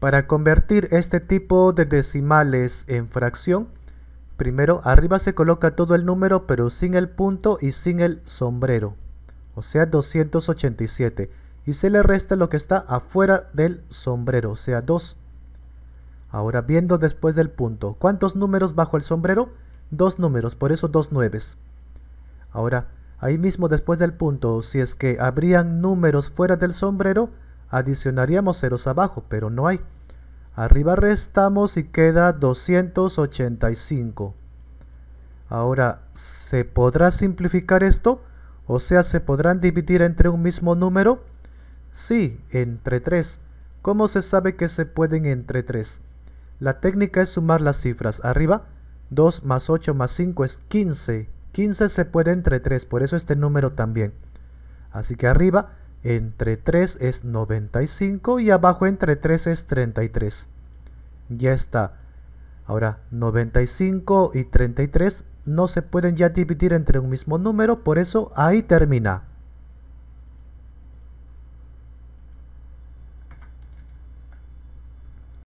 Para convertir este tipo de decimales en fracción, primero arriba se coloca todo el número pero sin el punto y sin el sombrero, o sea 287, y se le resta lo que está afuera del sombrero, o sea 2. Ahora viendo después del punto, ¿cuántos números bajo el sombrero? Dos números, por eso dos nueves. Ahora, ahí mismo después del punto, si es que habrían números fuera del sombrero, adicionaríamos ceros abajo, pero no hay. Arriba restamos y queda 285. Ahora, ¿se podrá simplificar esto? O sea, ¿se podrán dividir entre un mismo número? Sí, entre 3. ¿Cómo se sabe que se pueden entre 3? La técnica es sumar las cifras. Arriba, 2 más 8 más 5 es 15. 15 se puede entre 3, por eso este número también. Así que arriba, entre 3 es 95 y abajo entre 3 es 33. Ya está. Ahora, 95 y 33 no se pueden ya dividir entre un mismo número, por eso ahí termina.